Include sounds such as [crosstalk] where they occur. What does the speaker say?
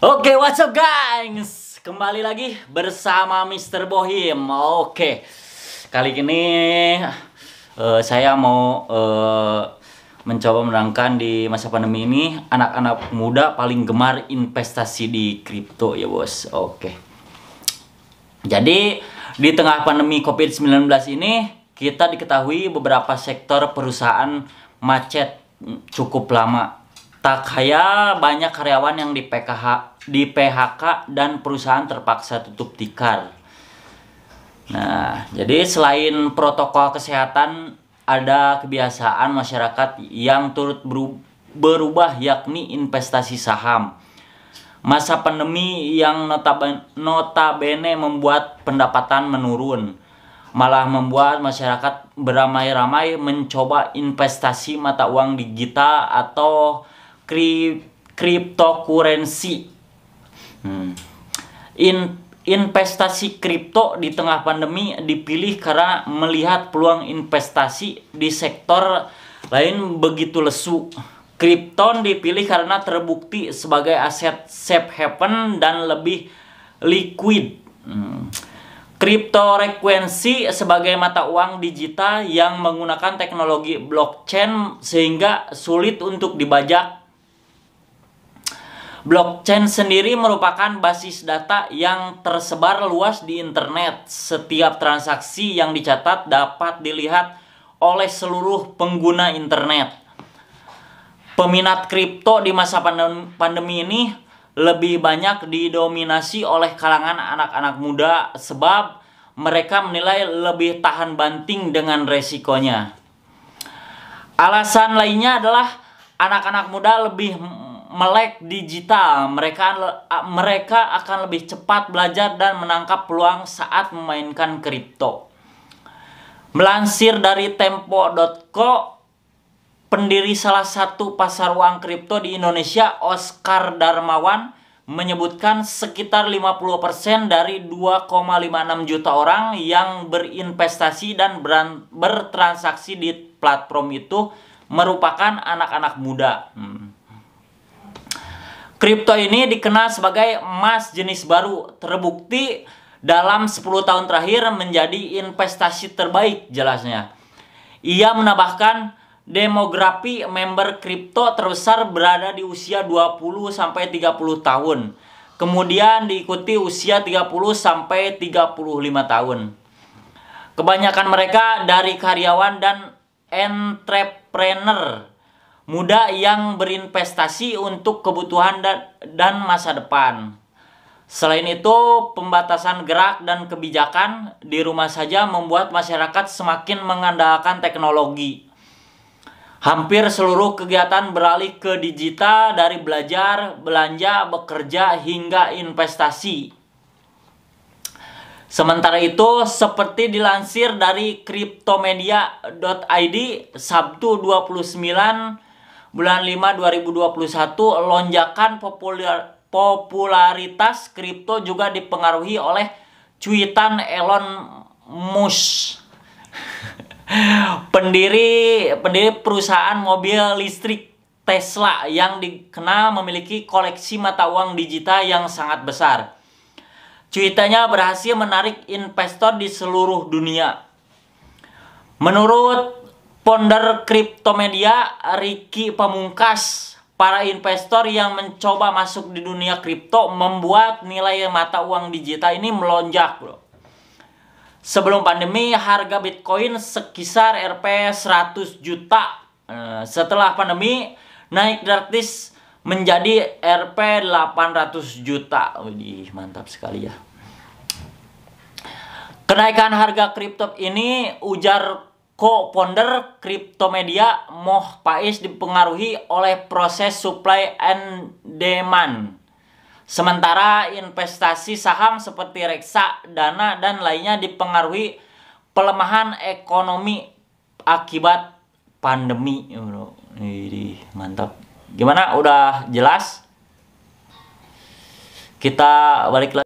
Oke, okay, what's up guys? Kembali lagi bersama Mr. Bohim. Oke. Okay. Kali ini uh, saya mau uh, mencoba menerangkan di masa pandemi ini anak-anak muda paling gemar investasi di kripto ya, Bos. Oke. Okay. Jadi, di tengah pandemi Covid-19 ini kita diketahui beberapa sektor perusahaan macet cukup lama Tak kaya banyak karyawan yang di PKH, di PHK dan perusahaan terpaksa tutup tikar. Nah, jadi selain protokol kesehatan ada kebiasaan masyarakat yang turut berubah yakni investasi saham. Masa pandemi yang notabene membuat pendapatan menurun malah membuat masyarakat beramai-ramai mencoba investasi mata uang digital atau kri cryptocurrency. Hmm. In, investasi kripto di tengah pandemi dipilih karena melihat peluang investasi di sektor lain begitu lesu. Kripton dipilih karena terbukti sebagai aset safe haven dan lebih liquid. Hmm. Kriptorekuensi sebagai mata uang digital yang menggunakan teknologi blockchain sehingga sulit untuk dibajak Blockchain sendiri merupakan basis data yang tersebar luas di internet. Setiap transaksi yang dicatat dapat dilihat oleh seluruh pengguna internet. Peminat kripto di masa pandemi ini lebih banyak didominasi oleh kalangan anak-anak muda sebab mereka menilai lebih tahan banting dengan resikonya. Alasan lainnya adalah anak-anak muda lebih melek digital, mereka mereka akan lebih cepat belajar dan menangkap peluang saat memainkan kripto. Melansir dari tempo.co, pendiri salah satu pasar uang kripto di Indonesia, Oscar Darmawan, menyebutkan sekitar 50% dari 2,56 juta orang yang berinvestasi dan bertransaksi di platform itu merupakan anak-anak muda. Hmm. Kripto ini dikenal sebagai emas jenis baru, terbukti dalam 10 tahun terakhir menjadi investasi terbaik jelasnya. Ia menambahkan demografi member kripto terbesar berada di usia 20 sampai 30 tahun. Kemudian diikuti usia 30 sampai 35 tahun. Kebanyakan mereka dari karyawan dan entrepreneur muda yang berinvestasi untuk kebutuhan dan, masa depan. Selain itu, pembatasan gerak dan kebijakan di rumah saja membuat masyarakat semakin mengandalkan teknologi. Hampir seluruh kegiatan beralih ke digital dari belajar, belanja, bekerja hingga investasi. Sementara itu, seperti dilansir dari cryptomedia.id Sabtu 29 bulan 5 2021 lonjakan popular, popularitas kripto juga dipengaruhi oleh cuitan Elon Musk [laughs] pendiri pendiri perusahaan mobil listrik Tesla yang dikenal memiliki koleksi mata uang digital yang sangat besar. Cuitannya berhasil menarik investor di seluruh dunia. Menurut founder Kriptomedia Riki Pamungkas para investor yang mencoba masuk di dunia kripto membuat nilai mata uang digital ini melonjak bro. Sebelum pandemi harga Bitcoin sekisar Rp 100 juta. Eh, setelah pandemi naik drastis menjadi Rp 800 juta. Udah mantap sekali ya. Kenaikan harga kripto ini ujar co-founder Cryptomedia Moh Pais dipengaruhi oleh proses supply and demand. Sementara investasi saham seperti reksa, dana, dan lainnya dipengaruhi pelemahan ekonomi akibat pandemi. Ini mantap. Gimana? Udah jelas? Kita balik lagi.